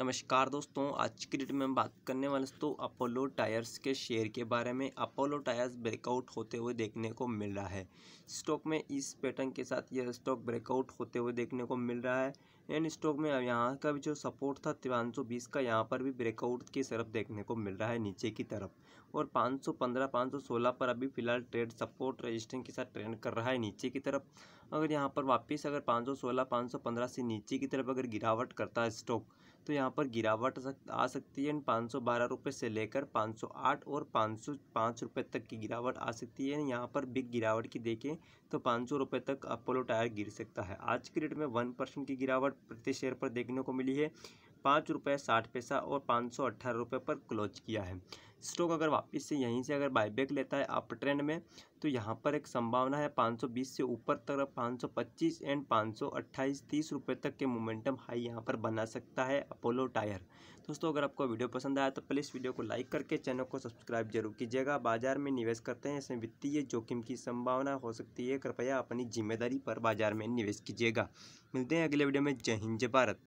नमस्कार दोस्तों आज की डेट में हम बात करने वाले दोस्तों अपोलो टायर्स के शेयर के बारे में अपोलो टायर्स ब्रेकआउट होते हुए देखने को मिल रहा है स्टॉक में इस पैटर्न के साथ यह स्टॉक ब्रेकआउट होते हुए देखने को मिल रहा है एंड स्टॉक में यहाँ का भी जो सपोर्ट था तिरवन का यहाँ पर भी ब्रेकआउट की तरफ देखने को मिल रहा है नीचे की तरफ और 515 516 पर अभी फिलहाल ट्रेड सपोर्ट रजिस्ट्रेन के साथ ट्रेंड कर रहा है नीचे की तरफ अगर यहाँ पर वापस अगर 516 515 से नीचे की तरफ अगर गिरावट करता है स्टॉक तो यहाँ पर गिरावट आ सकती है पाँच सौ बारह रुपये से लेकर पाँच सौ आठ और पाँच सौ पाँच रुपये तक की गिरावट आ सकती है यहाँ पर बिग गिरावट की देखें तो पाँच सौ रुपये तक अपोलो टायर गिर सकता है आज के रेट में वन परसेंट की गिरावट प्रति शेयर पर देखने को मिली है पाँच रुपये साठ पैसा और पाँच सौ अट्ठारह रुपये पर क्लोज किया है स्टॉक अगर वापस से यहीं से अगर बायबैक लेता है अप ट्रेंड में तो यहाँ पर एक संभावना है 520 से ऊपर तक 525 एंड 528 तीस रुपये तक के मोमेंटम हाई यहाँ पर बना सकता है अपोलो टायर दोस्तों अगर आपको वीडियो पसंद आया तो प्लीज़ वीडियो को लाइक करके चैनल को सब्सक्राइब जरूर कीजिएगा बाजार में निवेश करते हैं इसमें वित्तीय जोखिम की संभावना हो सकती है कृपया अपनी जिम्मेदारी पर बाजार में निवेश कीजिएगा मिलते हैं अगले वीडियो में जय हिंद जय भारत